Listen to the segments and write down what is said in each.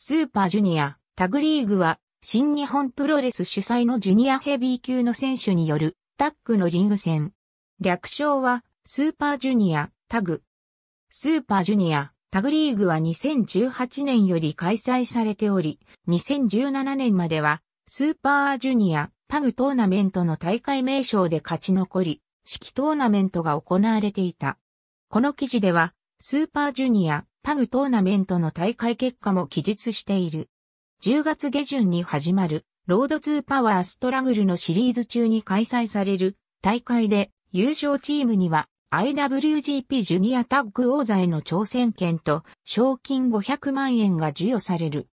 スーパージュニア、タグリーグは、新日本プロレス主催のジュニアヘビー級の選手による、タッグのリング戦。略称は、スーパージュニア、タグ。スーパージュニア、タグリーグは2018年より開催されており、2017年までは、スーパージュニア、タグトーナメントの大会名称で勝ち残り、式トーナメントが行われていた。この記事では、スーパージュニア、タグトーナメントの大会結果も記述している。10月下旬に始まるロード2パワーストラグルのシリーズ中に開催される大会で優勝チームには IWGP ジュニアタッグ王座への挑戦権と賞金500万円が授与される。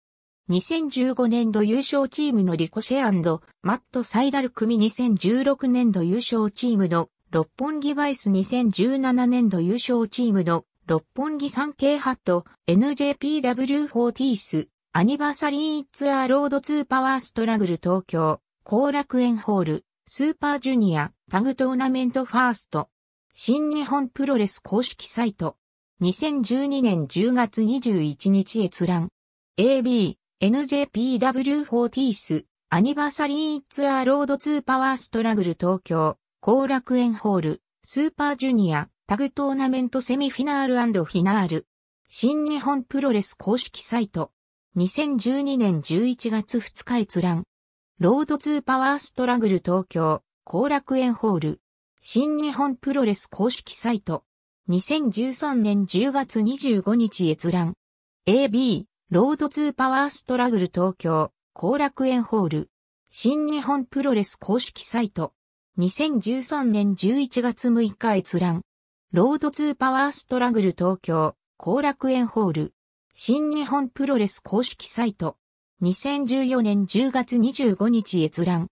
2015年度優勝チームのリコシェマット・サイダル組2016年度優勝チームの六本木バイス2017年度優勝チームの六本木産 k ハット、NJPW40 ス、アニバーサリーツアーロード2パワーストラグル東京、後楽園ホール、スーパージュニア、タグトーナメントファースト、新日本プロレス公式サイト、2012年10月21日閲覧、AB、NJPW40 ス、アニバーサリーツアーロード2パワーストラグル東京、後楽園ホール、スーパージュニア、タグトーナメントセミフィナールフィナール。新日本プロレス公式サイト。2012年11月2日閲覧。ロード2パワーストラグル東京、後楽園ホール。新日本プロレス公式サイト。2013年10月25日閲覧。AB、ロード2パワーストラグル東京、後楽園ホール。新日本プロレス公式サイト。2013年11月6日閲覧。ロード2パワーストラグル東京、後楽園ホール、新日本プロレス公式サイト、2014年10月25日閲覧、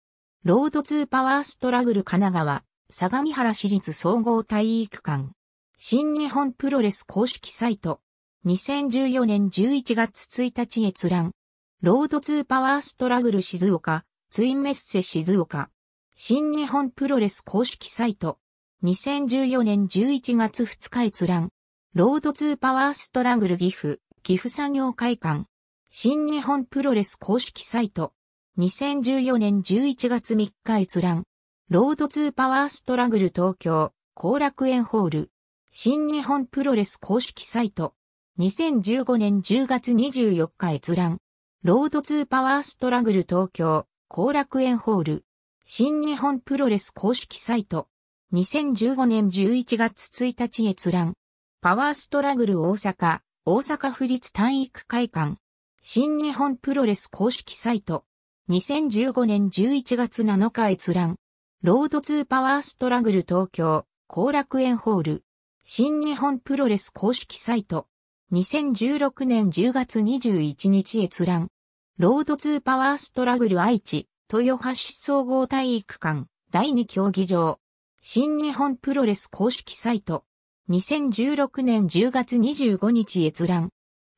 ロード2パワーストラグル神奈川、相模原市立総合体育館、新日本プロレス公式サイト、2014年11月1日閲覧、ロード2パワーストラグル静岡、ツインメッセ静岡、新日本プロレス公式サイト、2014年11月2日閲覧。ロード2パワーストラグル岐阜、岐阜作業会館。新日本プロレス公式サイト。2014年11月3日閲覧。ロード2パワーストラグル東京、後楽園ホール。新日本プロレス公式サイト。2015年10月24日閲覧。ロード2パワーストラグル東京、後楽園ホール。新日本プロレス公式サイト。2015年11月1日閲覧。パワーストラグル大阪、大阪府立体育会館。新日本プロレス公式サイト。2015年11月7日閲覧。ロード2パワーストラグル東京、後楽園ホール。新日本プロレス公式サイト。2016年10月21日閲覧。ロード2パワーストラグル愛知、豊橋総合体育館、第2競技場。新日本プロレス公式サイト。2016年10月25日閲覧。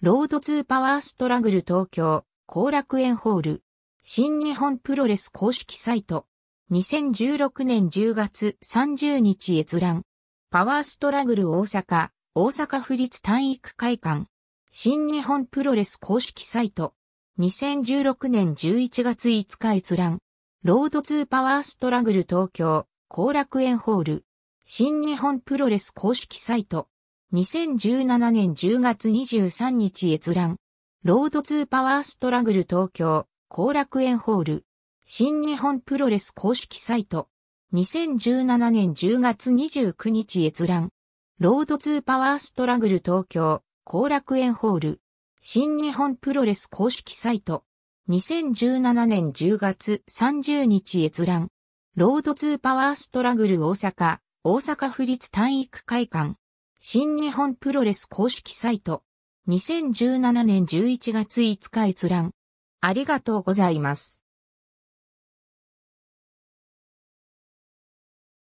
ロード2パワーストラグル東京、後楽園ホール。新日本プロレス公式サイト。2016年10月30日閲覧。パワーストラグル大阪、大阪府立体育会館。新日本プロレス公式サイト。2016年11月5日閲覧。ロード2パワーストラグル東京、後楽園ホール。新日本プロレス公式サイト。2017年10月23日閲覧。ロード2パワーストラグル東京、後楽園ホール。新日本プロレス公式サイト。2017年10月29日閲覧。ロード2パワーストラグル東京、後楽園ホール。新日本プロレス公式サイト。2017年10月30日閲覧。ロードツーパワーストラグル大阪、大阪府立体育会館、新日本プロレス公式サイト、2017年11月5日閲覧。ありがとうございます。